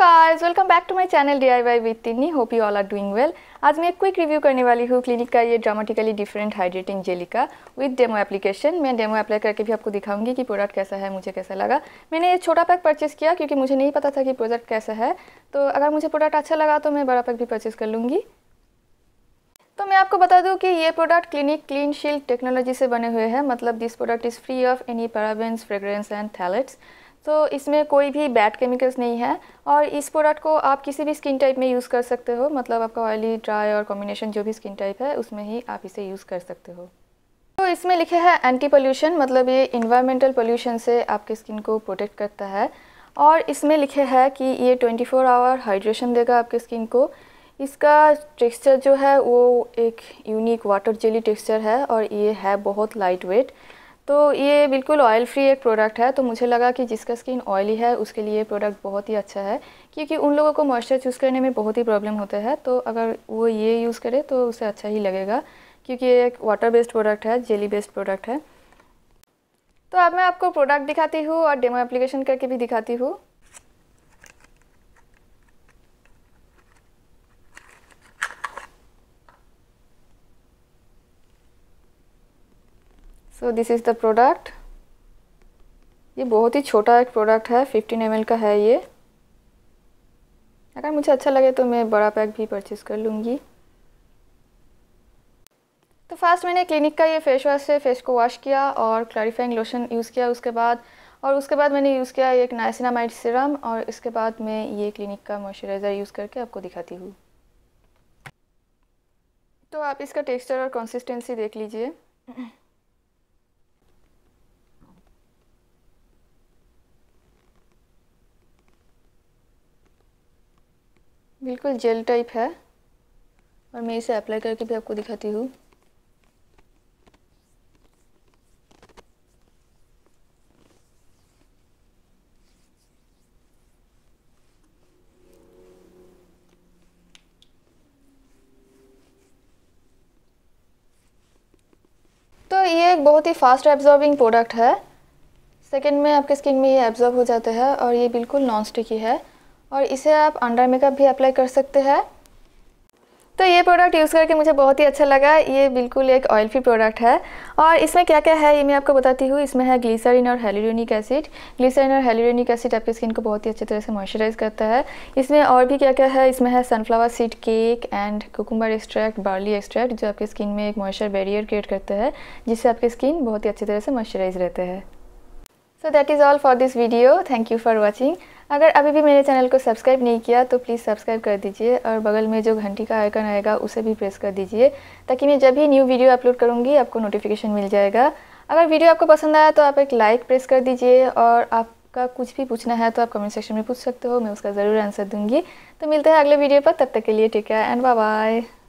guys welcome back to my channel D I Y with Tinni hope you all are doing well आज मैं एक quick review करने वाली हूँ क्लिनिक का ये ड्रामेटिकली डिफरेंट हाइड्रेटिंग जेली का विद डेमो एप्लीकेशन मैं डेमो अप्लाई करके भी आपको दिखाऊंगी कि प्रोडक्ट कैसा है मुझे कैसा लगा मैंने ये छोटा पैक परचेस किया क्योंकि मुझे नहीं पता था कि प्रोडक्ट कैसा है तो अगर मुझे प्रोडक्ट अच्छा लगा तो मैं बड़ा पैक भी परचेस कर लूँगी तो मैं आपको बता दूं कि ये product Clinique clean shield technology से बने हुए हैं मतलब this product is free of any parabens fragrance and phthalates तो इसमें कोई भी बैड केमिकल्स नहीं है और इस प्रोडक्ट को आप किसी भी स्किन टाइप में यूज़ कर सकते हो मतलब आपका ऑयली ड्राई और कॉम्बिनेशन जो भी स्किन टाइप है उसमें ही आप इसे यूज़ कर सकते हो तो इसमें लिखे है एंटी पोल्यूशन मतलब ये इन्वायरमेंटल पोल्यूशन से आपके स्किन को प्रोटेक्ट करता है और इसमें लिखे है कि ये 24 फोर आवर हाइड्रेशन देगा आपके स्किन को इसका टेक्सचर जो है वो एक यूनिक वाटर जेली टेक्सचर है और ये है बहुत लाइट वेट तो ये बिल्कुल ऑयल फ्री एक प्रोडक्ट है तो मुझे लगा कि जिसका स्किन ऑयली है उसके लिए प्रोडक्ट बहुत ही अच्छा है क्योंकि उन लोगों को मॉइस्चर चूज़ करने में बहुत ही प्रॉब्लम होता है तो अगर वो ये यूज़ करे तो उसे अच्छा ही लगेगा क्योंकि ये एक वाटर बेस्ड प्रोडक्ट है जेली बेस्ड प्रोडक्ट है तो अब मैं आपको प्रोडक्ट दिखाती हूँ और डेमो एप्लीकेशन करके भी दिखाती हूँ so this is the product ये बहुत ही छोटा एक प्रोडक्ट है 15 एम का है ये अगर मुझे अच्छा लगे तो मैं बड़ा पैक भी परचेज़ कर लूँगी तो फर्स्ट मैंने क्लिनिक का ये फेस वॉश से फेस को वॉश किया और क्लैरिफाइंग लोशन यूज़ किया उसके बाद और उसके बाद मैंने यूज़ किया एक नाइसिनामाइड सिरम और इसके बाद मैं ये क्लिनिक का मॉइस्चराइज़र यूज़ करके आपको दिखाती हूँ तो आप इसका टेक्सचर और कंसिस्टेंसी देख लीजिए बिल्कुल जेल टाइप है और मैं इसे अप्लाई करके भी आपको दिखाती हूँ तो ये एक बहुत ही फास्ट एब्जॉर्बिंग प्रोडक्ट है सेकेंड में आपके स्किन में ये एब्जॉर्ब हो जाता है और ये बिल्कुल नॉन स्टिकी है और इसे आप अंडर मेकअप भी अप्लाई कर सकते हैं तो ये प्रोडक्ट यूज़ करके मुझे बहुत ही अच्छा लगा ये बिल्कुल एक ऑयल फ्री प्रोडक्ट है और इसमें क्या क्या है ये मैं आपको बताती हूँ इसमें है ग्लिसरीन और हेलोरेनिक एसिड ग्लिसरीन और हेलोरिनिक एसिड आपकी स्किन को बहुत ही अच्छी तरह से मॉइस्चराइज करता है इसमें और भी क्या क्या है इसमें है sunflower seed cake and cucumber extract barley extract जो आपकी स्किन में एक मॉइस्चर बैरियर क्रिएट करता है जिससे आपकी स्किन बहुत ही अच्छी तरह से मॉइस्चराइज रहते हैं so that is all for this video thank you for watching अगर अभी भी मेरे चैनल को सब्सक्राइब नहीं किया तो प्लीज़ सब्सक्राइब कर दीजिए और बगल में जो घंटी का आइकन आएगा उसे भी प्रेस कर दीजिए ताकि मैं जब भी न्यू वीडियो अपलोड करूँगी आपको नोटिफिकेशन मिल जाएगा अगर वीडियो आपको पसंद आया तो आप एक लाइक प्रेस कर दीजिए और आपका कुछ भी पूछना है तो आप कमेंट सेक्शन में पूछ सकते हो मैं उसका ज़रूर आंसर दूंगी तो मिलते हैं अगले वीडियो पर तब तक के लिए take care and bye bye